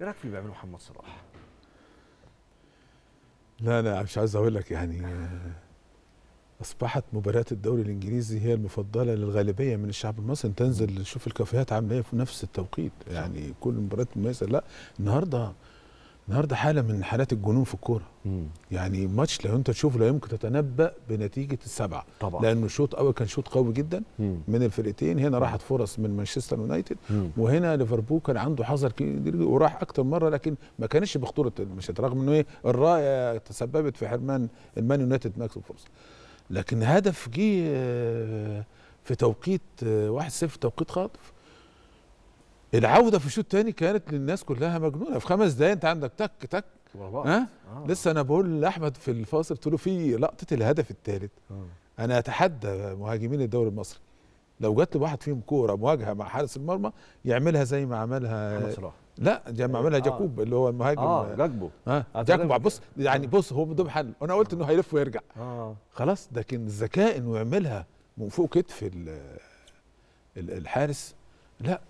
ايه رايك في اللي بيعمله محمد صلاح؟ لا انا مش عايز اقول لك يعني آه، اصبحت مباريات الدوري الانجليزي هي المفضله للغالبيه من الشعب المصري تنزل تشوف الكافيهات عامله ايه في نفس التوقيت يعني كل مباراه مميزه لا النهارده النهارده حاله من حالات الجنون في الكوره يعني ماتش لو انت تشوفه لا يمكن تتنبا بنتيجه السبعه طبعا لانه الشوط الاول كان شوط قوي جدا مم. من الفرقتين هنا راحت فرص من مانشستر يونايتد وهنا ليفربول كان عنده حذر كبير وراح اكتر مره لكن ما كانش بخطوره المشهد رغم انه إيه، الرايه تسببت في حرمان المان يونايتد ماكس الفرصه لكن هدف جه آه، في توقيت 1-0 آه، توقيت خاطف العوده في الشوط الثاني كانت للناس كلها مجنونه في خمس دقايق انت عندك تك تك ها آه. لسه انا بقول لاحمد في الفاصل قلت له في لقطه الهدف الثالث آه. انا اتحدى مهاجمين الدوري المصري لو جات له واحد فيهم كوره مواجهه مع حارس المرمى يعملها زي ما عملها محمد صلاح لا زي ما آه. عملها آه. جاكوب اللي هو المهاجم اه جاكبو آه. جاكبو بص يعني بص هو بدون حل انا قلت انه هيلف ويرجع آه. خلاص لكن الذكاء انه يعملها من فوق كتف الحارس لا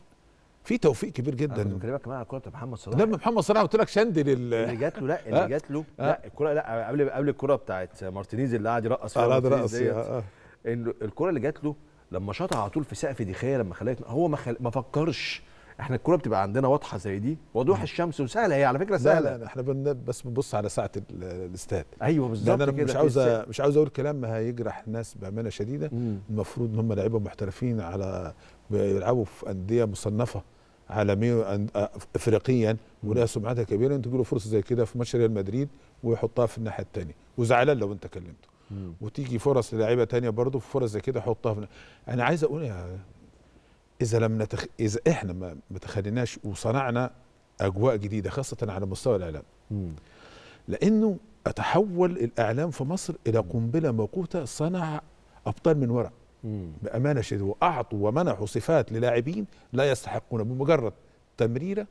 في توفيق كبير جدا انا بكلمك كمان على كره محمد صلاح لما محمد صلاح قلت لك شند لل اللي جات له لا اللي آه. جات له آه. لا الكره لا قبل قبل الكره بتاعت مارتينيز اللي قعد يرقص فيها آه، قعد يرقص الكره اللي جات له لما شاطها على طول في سقف دخيه لما خلاها هو ما, خل... ما فكرش احنا الكره بتبقى عندنا واضحه زي دي وضوح الشمس وسهله هي على فكره سهله لا لا احنا بس بنبص على ساعه الاستاد ايوه بالظبط كده مش عاوز مش عاوز اقول كلام هيجرح ناس بامانه شديده مم. المفروض ان هم لعيبه محترفين على بيلعبوا في انديه مصنفه عالميا افريقيا ولها سمعتها كبيره انت تقول فرصه زي كده في ماتش ريال مدريد ويحطها في الناحيه الثانيه وزعلان لو انت كلمته وتيجي فرص للاعيبه ثانيه برضه في فرص زي كده حطها في انا عايز اقول يا اذا لم نتخ... اذا احنا ما تخليناش وصنعنا اجواء جديده خاصه على مستوى الاعلام لانه تحول الاعلام في مصر الى قنبله موقوته صنع ابطال من ورق بامانه شديده واعطوا ومنحوا صفات للاعبين لا يستحقون بمجرد تمريره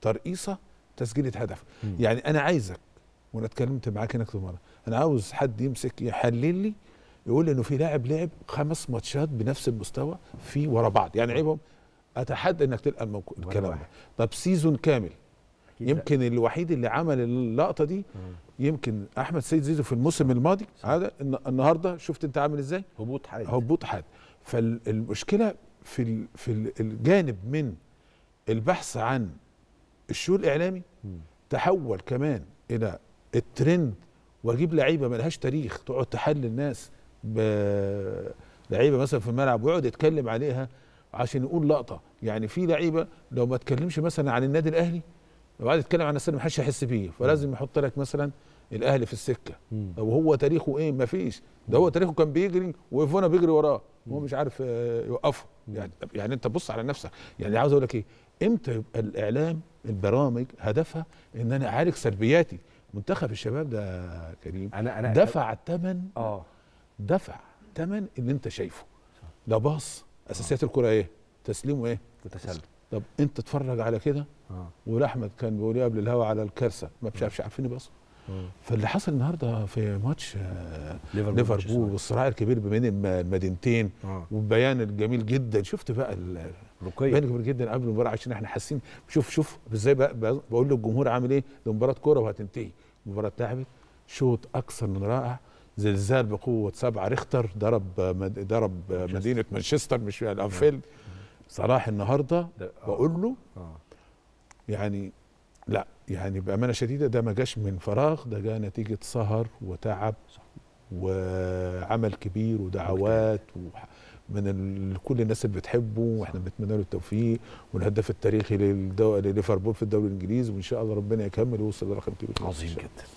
ترقيصه تسجيله هدف مم. يعني انا عايزك وانا اتكلمت معاك هناك مره انا عاوز حد يمسك يحلل لي يقول انه في لاعب لعب خمس ماتشات بنفس المستوى في ورا بعض يعني عيبهم اتحدى انك تلقى الموك... الكلام ده طب سيزون كامل يمكن الوحيد اللي عمل اللقطه دي يمكن احمد سيد زيزو في الموسم الماضي هذا النهارده شفت انت عامل ازاي هبوط حاد هبوط حاد فالمشكله في في الجانب من البحث عن الشو الاعلامي تحول كمان الى الترند واجيب لعيبه ما لهاش تاريخ تقعد تحلل الناس لعيبه مثلا في الملعب ويقعد يتكلم عليها عشان يقول لقطه يعني في لعيبه لو ما تكلمش مثلا عن النادي الاهلي بعد يتكلم عن السنه ما حدش يحس بيه فلازم يحط لك مثلا الاهلي في السكه وهو تاريخه ايه ما فيش ده هو تاريخه كان بيجري وفونا بيجري وراه وهو مش عارف آه، يوقفه يعني يعني انت بص على نفسك يعني عاوز اقول لك ايه امتى يبقى الاعلام البرامج هدفها ان انا اعالج سلبياتي منتخب الشباب ده كريم أنا أنا دفع الثمن اه دفع ثمن اللي انت شايفه ده باص اساسيات الكره ايه تسليمه ايه وتسلم طب انت اتفرج على كده آه. احمد كان بيقول لي قبل الهوا على الكارثه ما بتعرفش عارفين بس آه. فاللي حصل النهارده في ماتش آه، ليفربول والصراع الكبير بين المدينتين والبيان الجميل جدا شفت بقى الرقي بيان كبير جدا قبل المباراه عشان احنا حاسين شوف شوف ازاي بقول للجمهور عامل ايه ده مباراه كوره وهتنتهي المباراه اتلعبت شوط اكثر من رائع زلزال بقوه سبعه ريختر ضرب ضرب مدينه مانشستر مش الانفيلد صلاح النهارده آه. بقول له آه. يعني لا يعني بامانه شديده ده ما جاش من فراغ ده جاء نتيجه سهر وتعب وعمل كبير ودعوات من كل الناس اللي بتحبه واحنا بنتمنى له التوفيق والهداف التاريخي لليفربول في الدوري الانجليزي وان شاء الله ربنا يكمل ويوصل لرقم كبير عظيم جدا